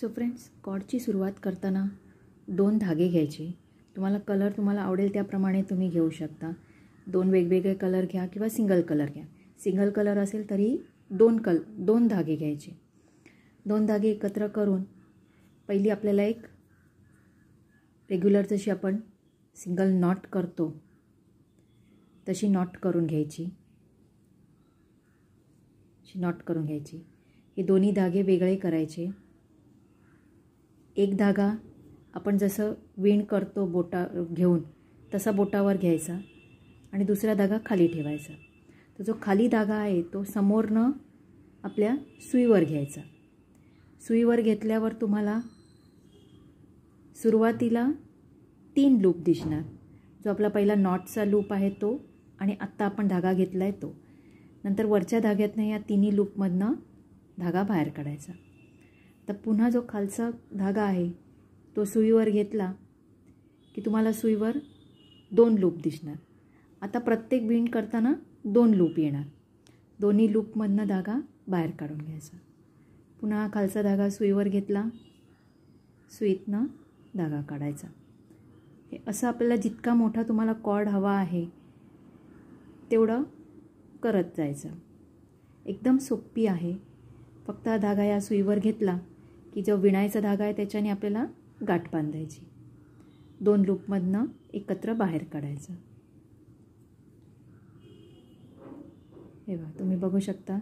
so friends कॉडची सुरुवात करताना दोन धागे घ्यायचे तुम्हाला कलर तुम्हाला आवडेल त्याप्रमाणे तुम्ही घेऊ शकता दोन वेगवेगळे कलर घ्या किंवा सिंगल कलर घ्या सिंगल कलर असेल तरी दोन कल दोन धागे घ्यायचे दोन धागे एकत्र करून पहिली आपल्याला एक रेग्युलर जशी आपण सिंगल नॉट करतो तशी नॉट करून घ्यायची नॉट करून घ्यायची हे दोन्ही धागे वेगळे करायचे एक धागा आपण जसं विण करतो बोटा घेऊन तसा बोटावर घ्यायचा आणि दुसरा धागा खाली ठेवायचा तर जो खाली धागा आहे तो समोरनं आपल्या सुईवर घ्यायचा सुईवर घेतल्यावर तुम्हाला सुरुवातीला तीन लूप दिसणार जो आपला पहिला नॉटचा लूप आहे तो आणि आत्ता आपण धागा घेतला आहे तो नंतर वरच्या धाग्यातनं या तिन्ही लूपमधनं धागा बाहेर काढायचा तर पुन्हा जो खालचा धागा आहे तो सुईवर घेतला की तुम्हाला सुईवर दोन लूप दिसणार आता प्रत्येक विण करताना दोन लूप येणार दोन्ही लूपमधनं धागा बाहेर काढून घ्यायचा पुन्हा खालचा धागा सुईवर घेतला सुईतनं धागा काढायचा हे असं आपल्याला जितका मोठा तुम्हाला कॉर्ड हवा आहे तेवढं करत जायचं एकदम सोपी आहे फक्त हा धागा या सुईवर घेतला की जो विणायचा धागा आहे त्याच्याने आपल्याला गाठ बांधायची दोन लूपमधनं एकत्र बाहेर काढायचं हे बघा तुम्ही बघू शकता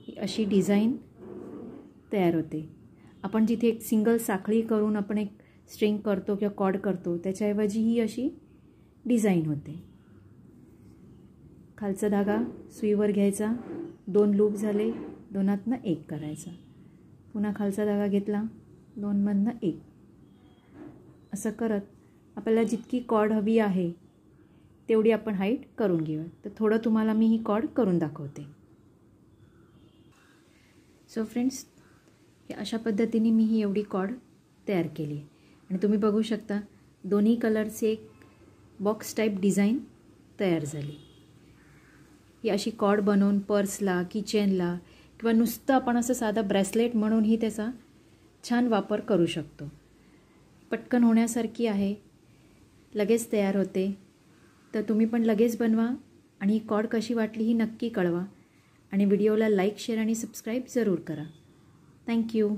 ही अशी डिझाईन तयार होते आपण जिथे एक सिंगल साखळी करून आपण एक स्ट्रिंग करतो किंवा कॉड करतो त्याच्याऐवजी ही अशी डिझाईन होते खालचा धागा सुईवर घ्यायचा दोन लूप झाले दोनातनं एक करायचा पुन्हा खालचा धागा घेतला दोनमधनं एक असं करत आपल्याला जितकी कॉड हवी आहे तेवढी आपण हाईट करून घेऊया तर थोडं तुम्हाला मी ही कॉड करून दाखवते सो फ्रेंड्स अशा पद्धतीने मी ही एवढी कॉड तयार केली आहे आणि तुम्ही बघू शकता दोन्ही कलरचे एक बॉक्स टाईप डिझाईन तयार झाली ही अशी कॉड बनवून पर्सला किचनला किंवा नुसतं आपण असं साधा ब्रेसलेट म्हणूनही त्याचा छान वापर करू शकतो पटकन होण्यासारखी आहे लगेच तयार होते तर तुम्ही पण लगेच बनवा आणि ही कॉड कशी वाटली ही नक्की कळवा आणि व्हिडिओला लाईक शेअर आणि सबस्क्राईब जरूर करा थँक्यू